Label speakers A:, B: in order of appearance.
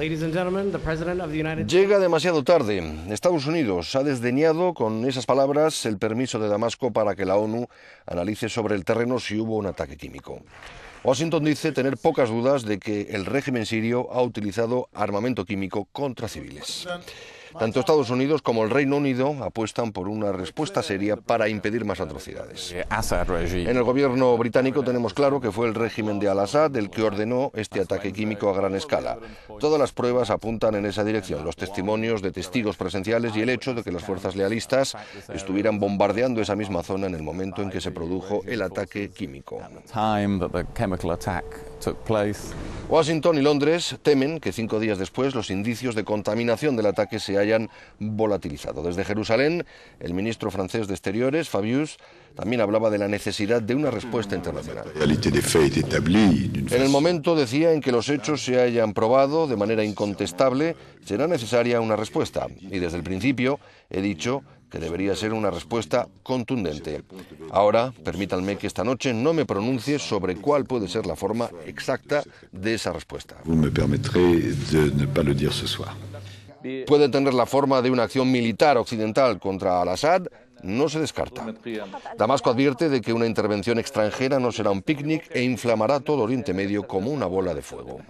A: Llega demasiado tarde. Estados Unidos ha desdeñado con esas palabras el permiso de Damasco para que la ONU analice sobre el terreno si hubo un ataque químico. Washington dice tener pocas dudas de que el régimen sirio ha utilizado armamento químico contra civiles. Tanto Estados Unidos como el Reino Unido apuestan por una respuesta seria para impedir más atrocidades. En el gobierno británico tenemos claro que fue el régimen de Al-Assad el que ordenó este ataque químico a gran escala. Todas las pruebas apuntan en esa dirección, los testimonios de testigos presenciales y el hecho de que las fuerzas lealistas estuvieran bombardeando esa misma zona en el momento en que se produjo el ataque químico. Washington y Londres temen que cinco días después los indicios de contaminación del ataque se hayan volatilizado. Desde Jerusalén, el ministro francés de Exteriores, Fabius, también hablaba de la necesidad de una respuesta internacional. En el momento, decía, en que los hechos se hayan probado de manera incontestable, será necesaria una respuesta. Y desde el principio he dicho que debería ser una respuesta contundente. Ahora, permítanme que esta noche no me pronuncie sobre cuál puede ser la forma exacta de esa respuesta. Puede tener la forma de una acción militar occidental contra Al-Assad, no se descarta. Damasco advierte de que una intervención extranjera no será un picnic e inflamará todo Oriente Medio como una bola de fuego.